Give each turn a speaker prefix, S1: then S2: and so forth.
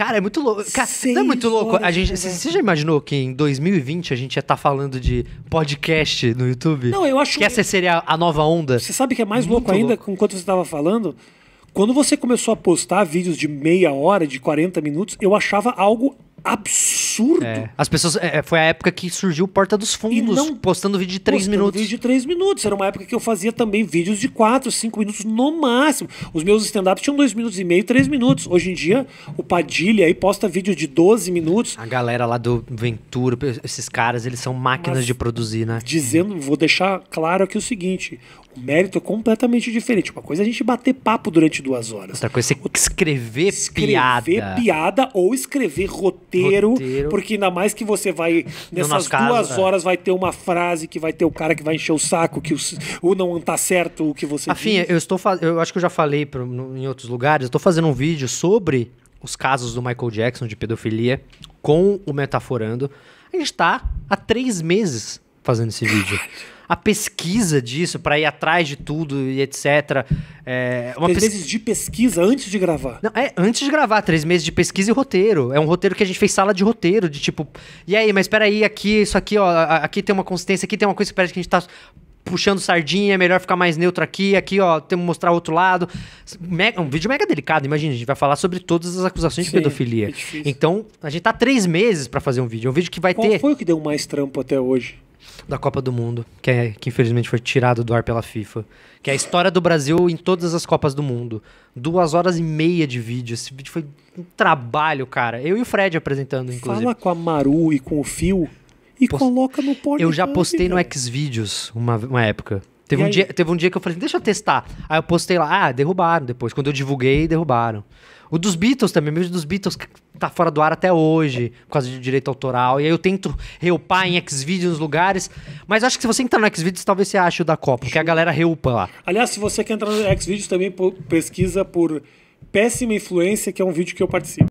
S1: Cara, é muito louco. Cara, não é muito louco? A gente, né, você já imaginou que em 2020 a gente ia estar tá falando
S2: de podcast no YouTube? Não, eu acho que essa seria a nova onda. Você sabe que é mais louco, louco ainda, louco. enquanto você estava falando, quando você começou a postar vídeos de meia hora, de 40 minutos, eu achava algo absurdo absurdo.
S1: É. As pessoas. É, é, foi
S2: a época que surgiu Porta dos Fundos, não, postando vídeo de 3 minutos. vídeo de 3 minutos. Era uma época que eu fazia também vídeos de 4, 5 minutos no máximo. Os meus stand-ups tinham 2 minutos e meio, 3 minutos. Hoje em dia, o Padilha aí posta vídeo de 12 minutos. A galera lá do Ventura, esses caras, eles são máquinas Mas, de produzir, né? Dizendo, vou deixar claro aqui o seguinte: o mérito é completamente diferente. Uma coisa é a gente bater papo durante duas horas.
S1: Outra coisa é escrever,
S2: escrever piada. Escrever piada ou escrever roteiro inteiro. Porque ainda mais que você vai, nessas no duas caso, horas, é. vai ter uma frase que vai ter o cara que vai encher o saco, que o, o não tá certo o que você Afim, diz.
S1: eu estou eu acho que eu já falei no, em outros lugares, eu tô fazendo um vídeo sobre os casos do Michael Jackson de pedofilia com o Metaforando. A gente tá há três meses fazendo esse vídeo. A pesquisa disso para ir atrás de tudo e etc. É, três pes... meses de pesquisa antes de gravar. Não, é antes de gravar, três meses de pesquisa e roteiro. É um roteiro que a gente fez sala de roteiro, de tipo, e aí, mas peraí, aqui, isso aqui, ó, aqui tem uma consistência, aqui tem uma coisa que parece que a gente tá puxando sardinha, é melhor ficar mais neutro aqui, aqui, ó, temos que mostrar outro lado. Mega, um vídeo mega delicado, imagina, a gente vai falar sobre todas as acusações Sim, de pedofilia. É então, a gente tá três meses para fazer um vídeo. É um vídeo que vai Qual ter. Qual
S2: foi o que deu mais trampo até
S1: hoje? da Copa do Mundo, que, é, que infelizmente foi tirado do ar pela FIFA, que é a história do Brasil em todas as Copas do Mundo. Duas horas e meia de vídeo. Esse vídeo foi um trabalho, cara. Eu e o Fred apresentando, inclusive. Fala
S2: com a Maru e com o Fio e Post... coloca no podcast. Eu já postei no Xvideos uma, uma época. Teve um, dia,
S1: teve um dia que eu falei, assim, deixa eu testar. Aí eu postei lá, ah, derrubaram depois. Quando eu divulguei, derrubaram. O dos Beatles também, mesmo dos Beatles tá fora do ar até hoje, por causa de direito autoral. E aí eu tento reupar em Xvideos nos lugares. Mas acho que se você entrar no Xvideos, talvez você ache o da Copa, porque a galera reupa lá.
S2: Aliás, se você quer entrar no Xvideos também, pesquisa por Péssima Influência, que é um vídeo que eu participo.